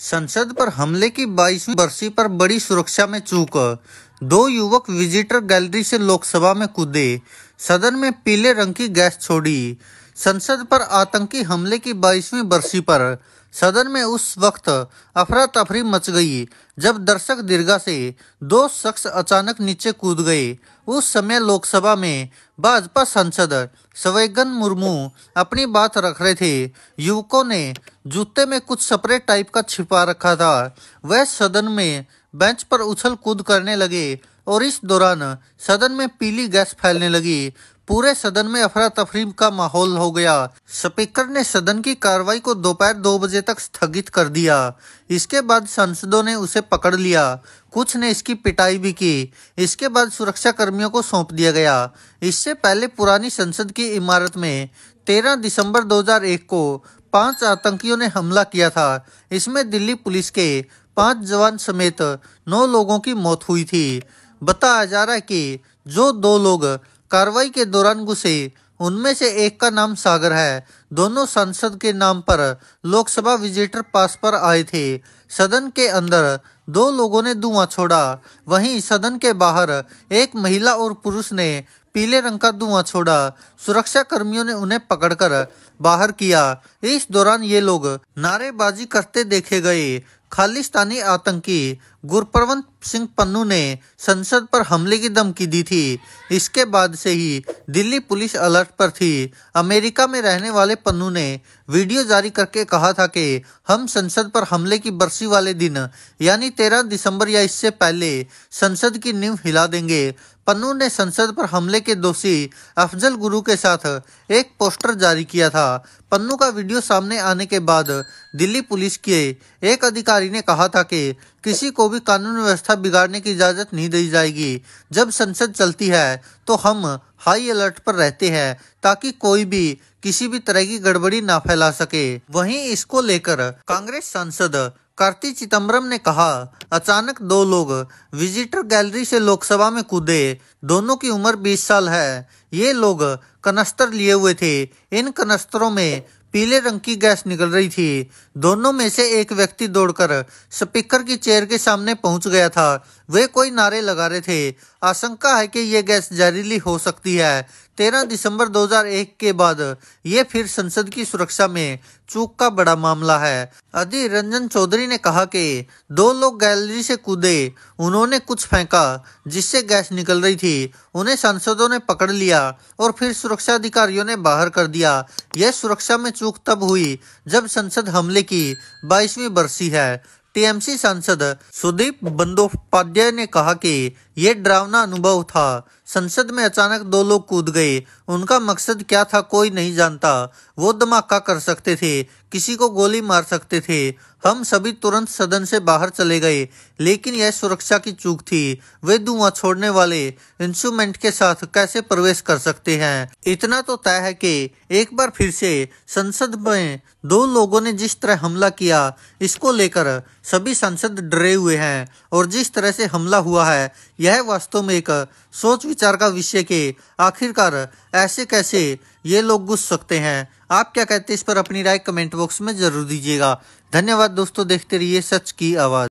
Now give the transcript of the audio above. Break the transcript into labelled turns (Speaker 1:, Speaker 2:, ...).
Speaker 1: संसद पर हमले की बाईसवीं बरसी पर बड़ी सुरक्षा में चूक दो युवक विजिटर गैलरी से लोकसभा में कूदे सदन में पीले रंग की गैस छोड़ी संसद पर आतंकी हमले की बाईसवीं बरसी पर सदन में उस वक्त अफरा तफरी मच गई जब दर्शक दीर्घा से दो शख्स अचानक नीचे कूद गए उस समय लोकसभा में भाजपा सांसद सवैगन मुर्मू अपनी बात रख रहे थे युवकों ने जूते में कुछ सपरे टाइप का छिपा रखा था वह सदन में बेंच पर उछल कूद करने लगे और इस दौरान सदन में पीली गैस फैलने लगी पूरे सदन में अफरा तफरी का माहौल हो गया स्पीकर ने सदन की कार्रवाई को दोपहर दो, दो बजे तक स्थगित कर दिया इसके बाद सांसदों ने उसे पकड़ लिया कुछ ने इसकी पिटाई भी की इसके बाद सुरक्षा कर्मियों को सौंप दिया गया इससे पहले पुरानी संसद की इमारत में तेरह दिसंबर दो को पांच आतंकियों ने हमला किया था इसमें दिल्ली पुलिस के पांच जवान समेत नौ लोगों की मौत हुई थी बताया जा रहा है कि जो दो लोग कार्रवाई के दौरान घुसे उनमें से एक का नाम सागर है दोनों संसद के नाम पर लोकसभा विजिटर पास पर आए थे सदन के अंदर दो लोगों ने धुआं छोड़ा वहीं सदन के बाहर एक महिला और पुरुष ने पीले रंग का धुआं छोड़ा सुरक्षा कर्मियों ने उन्हें पकड़कर बाहर किया इस दौरान ये लोग नारेबाजी करते देखे गए खालिस्तानी आतंकी गुरप्रवंत सिंह पन्नू ने संसद पर हमले की धमकी दी थी इसके बाद से ही दिल्ली पुलिस अलर्ट पर थी अमेरिका में रहने वाले पन्नू ने वीडियो जारी करके कहा था कि हम संसद पर हमले की बरसी वाले दिन यानी 13 दिसंबर या इससे पहले संसद की नींव हिला देंगे पन्नू ने संसद पर हमले के दोषी अफजल गुरु के साथ एक पोस्टर जारी किया था पन्नू का वीडियो सामने आने के बाद दिल्ली पुलिस के एक अधिकारी ने कहा था कि किसी को भी कानून व्यवस्था बिगाड़ने की इजाज़त नहीं दी जाएगी जब संसद चलती है तो हम हाई अलर्ट पर रहते हैं ताकि कोई भी किसी भी तरह की गड़बड़ी ना फैला सके वहीं इसको लेकर कांग्रेस सांसद कार्ति चिदम्बरम ने कहा अचानक दो लोग विजिटर गैलरी से लोकसभा में कूदे दोनों की उम्र 20 साल है ये लोग कनस्तर लिए हुए थे इन कनस्तरों में पीले रंग की गैस निकल रही थी दोनों में से एक व्यक्ति दौड़कर स्पीकर की चेयर के सामने पहुंच गया था वे कोई नारे लगा रहे थे आशंका है कि ये गैस जहरीली हो सकती है 13 दिसंबर 2001 के बाद ये फिर संसद की सुरक्षा में चूक का बड़ा मामला है अधीर रंजन चौधरी ने कहा कि दो लोग गैलरी से कूदे उन्होंने कुछ फेंका जिससे गैस निकल रही थी उन्हें सांसदों ने पकड़ लिया और फिर सुरक्षा अधिकारियों ने बाहर कर दिया यह सुरक्षा में चूक तब हुई जब संसद हमले की बाईसवीं बरसी है टीएमसी सांसद सुदीप बंदोपाध्याय ने कहा कि ये डरावना अनुभव था संसद में अचानक दो लोग कूद गए उनका मकसद क्या था कोई नहीं जानता वो धमाका कर सकते थे किसी को गोली मार सकते थे हम सभी तुरंत सदन से बाहर चले गए लेकिन यह सुरक्षा की चूक थी वे धुआं छोड़ने वाले इंस्ट्रूमेंट के साथ कैसे प्रवेश कर सकते हैं इतना तो तय है कि एक बार फिर से संसद में दो लोगों ने जिस तरह हमला किया इसको लेकर सभी सांसद डरे हुए हैं और जिस तरह से हमला हुआ है यह वास्तव में एक सोच विचार का विषय के आखिरकार ऐसे कैसे ये लोग घुस सकते हैं आप क्या कहते हैं इस पर अपनी राय कमेंट बॉक्स में जरूर दीजिएगा धन्यवाद दोस्तों देखते रहिए सच की आवाज़